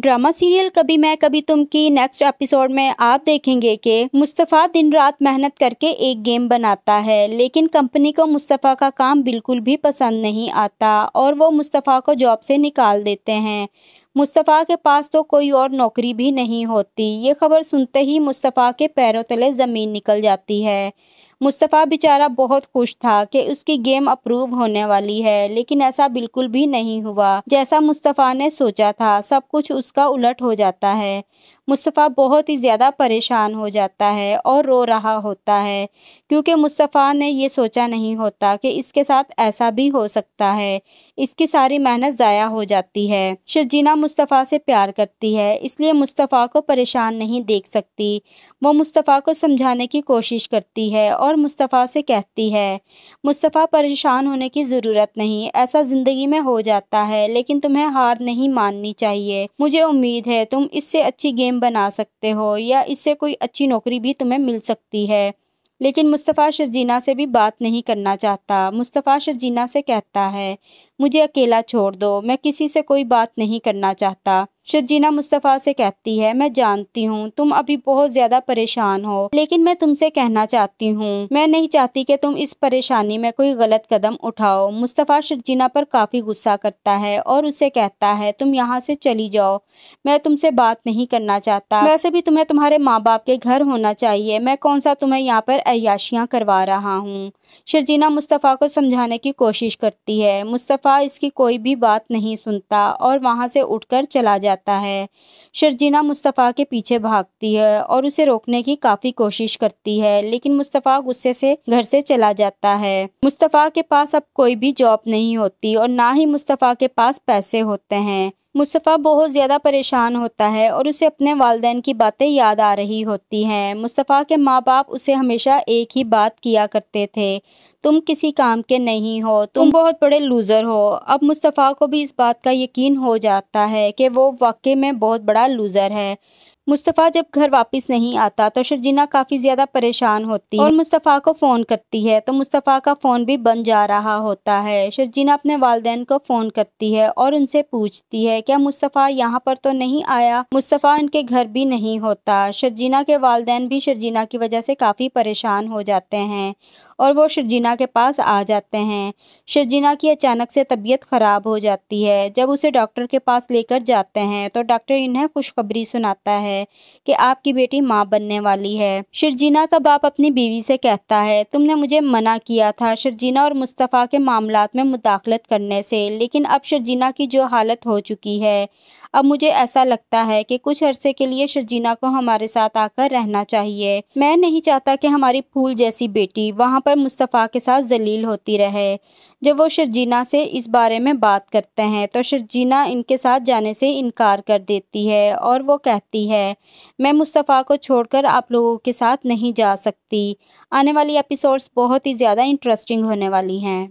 drama serial कभी मैं कभी तुम की नेक्स्ट एपिसोड में आप देखेंगे कि मुस्तफ़ा दिन रात मेहनत करके एक गेम बनाता है लेकिन कंपनी को मुस्तफ़ा का काम बिल्कुल भी पसंद नहीं आता और वो मुस्तफ़ा को जॉब से निकाल देते हैं मुस्तफ़ा के पास तो कोई और नौकरी भी नहीं होती ये खबर सुनते ही मुस्तफ़ा के पैरों तले ज़मीन निकल जाती है मुस्तफ़ा बेचारा बहुत खुश था कि उसकी गेम अप्रूव होने वाली है लेकिन ऐसा बिल्कुल भी नहीं हुआ जैसा मुस्तफ़ा ने सोचा था सब कुछ उसका उलट हो जाता है मुस्तफ़ा बहुत ही ज़्यादा परेशान हो जाता है और रो रहा होता है क्योंकि मुस्तफ़ा ने यह सोचा नहीं होता कि इसके साथ ऐसा भी हो सकता है इसकी सारी मेहनत ज़ाया हो जाती है शर्जीना मुस्तफ़ा से प्यार करती है इसलिए मुस्तफ़ा को परेशान नहीं देख सकती वो मुस्तफ़ा को समझाने की कोशिश करती है और और मुस्तफ़ा से कहती है मुस्तफ़ा परेशान होने की ज़रूरत नहीं ऐसा ज़िंदगी में हो जाता है लेकिन तुम्हें हार नहीं माननी चाहिए मुझे उम्मीद है तुम इससे अच्छी गेम बना सकते हो या इससे कोई अच्छी नौकरी भी तुम्हें मिल सकती है लेकिन मुस्तफ़ा शर्जीना से भी बात नहीं करना चाहता मुस्तफ़ा शर्जीना से कहता है मुझे अकेला छोड़ दो मैं किसी से कोई बात नहीं करना चाहता शजीना मुस्तफ़ा से कहती है मैं जानती हूँ तुम अभी बहुत ज़्यादा परेशान हो लेकिन मैं तुमसे कहना चाहती हूँ मैं नहीं चाहती कि तुम इस परेशानी में कोई गलत कदम उठाओ मुस्तफ़ा शजीना पर काफ़ी गुस्सा करता है और उसे कहता है तुम यहाँ से चली जाओ मैं तुमसे बात नहीं करना चाहता वैसे भी तुम्हें तुम्हारे माँ बाप के घर होना चाहिए मैं कौन सा तुम्हें यहाँ पर अयाशियाँ करवा रहा हूँ शर्जीना मुस्तफ़ा को समझाने की कोशिश करती है मुस्तफ़ा इसकी कोई भी बात नहीं सुनता और वहाँ से उठ चला जाता जाता है शर्जीना मुस्तफ़ा के पीछे भागती है और उसे रोकने की काफ़ी कोशिश करती है लेकिन मुस्तफ़ा गुस्से से घर से चला जाता है मुस्तफ़ा के पास अब कोई भी जॉब नहीं होती और ना ही मुस्तफ़ा के पास पैसे होते हैं मुस्तफ़ा बहुत ज़्यादा परेशान होता है और उसे अपने वालदेन की बातें याद आ रही होती हैं मुस्तफ़ा के माँ बाप उसे हमेशा एक ही बात किया करते थे तुम किसी काम के नहीं हो तुम बहुत बड़े लूज़र हो अब मुस्तफ़ा को भी इस बात का यकीन हो जाता है कि वो वाकई में बहुत बड़ा लूज़र है मुस्तफ़ा जब घर वापस नहीं आता तो शर्जीना काफ़ी ज़्यादा परेशान होती और मुस्तफ़ा को फ़ोन करती है तो मुस्तफ़ा का फ़ोन भी बन जा रहा होता है शर्जीना अपने वालदेन को फ़ोन करती है और उनसे पूछती है क्या मुस्तफ़ा यहाँ पर तो नहीं आया मुस्तफ़ा इनके घर भी नहीं होता शर्जीना के वालदेन भी शर्जीना की वजह से काफ़ी परेशान हो जाते हैं और वो शर्जीना के पास आ जाते हैं शर्जीना की अचानक से तबीयत ख़राब हो जाती है जब उसे डॉक्टर के पास लेकर जाते हैं तो डॉक्टर इन्हें खुशखबरी सुनाता है है कि आपकी बेटी माँ बनने वाली है शर्जीना का बाप अपनी बीवी से कहता है तुमने मुझे मना किया था शर्जीना और मुस्तफ़ा के मामला में मुदाखलत करने से लेकिन अब शर्जीना की जो हालत हो चुकी है अब मुझे ऐसा लगता है कि कुछ अरसे के लिए शर्जीना को हमारे साथ आकर रहना चाहिए मैं नहीं चाहता कि हमारी फूल जैसी बेटी वहाँ पर मुस्तफ़ा के साथ जलील होती रहे जब वो शर्जीना से इस बारे में बात करते हैं तो शर्जीना इनके साथ जाने से इनकार कर देती है और वो कहती है है मैं मुस्तफ़ा को छोड़कर आप लोगों के साथ नहीं जा सकती आने वाली एपिसोड्स बहुत ही ज़्यादा इंटरेस्टिंग होने वाली हैं